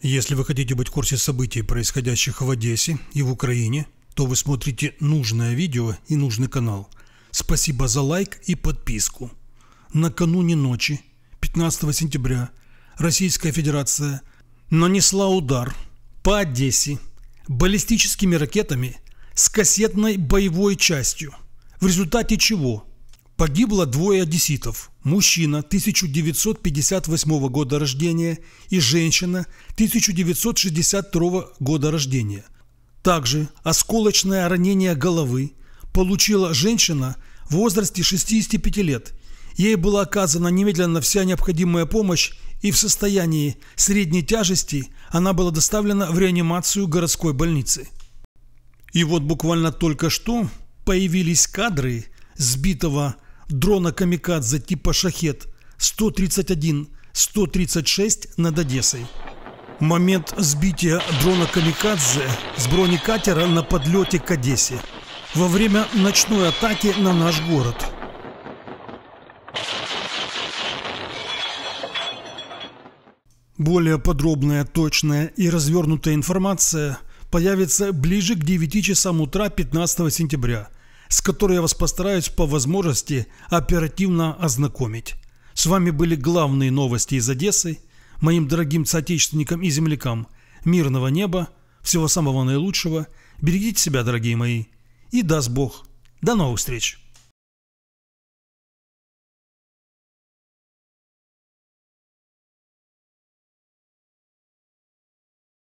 Если вы хотите быть в курсе событий, происходящих в Одессе и в Украине, то вы смотрите нужное видео и нужный канал. Спасибо за лайк и подписку. Накануне ночи, 15 сентября, Российская Федерация нанесла удар по Одессе баллистическими ракетами с кассетной боевой частью, в результате чего – Погибло двое одесситов – мужчина 1958 года рождения и женщина 1962 года рождения. Также осколочное ранение головы получила женщина в возрасте 65 лет. Ей была оказана немедленно вся необходимая помощь и в состоянии средней тяжести она была доставлена в реанимацию городской больницы. И вот буквально только что появились кадры сбитого дрона «Камикадзе» типа «Шахет» 131-136 над Одессой. Момент сбития дрона «Камикадзе» с бронекатера на подлете к Одессе во время ночной атаки на наш город. Более подробная, точная и развернутая информация появится ближе к 9 часам утра 15 сентября – с которой я вас постараюсь по возможности оперативно ознакомить. С вами были главные новости из Одессы, моим дорогим соотечественникам и землякам. Мирного неба, всего самого наилучшего, берегите себя, дорогие мои, и даст Бог. До новых встреч!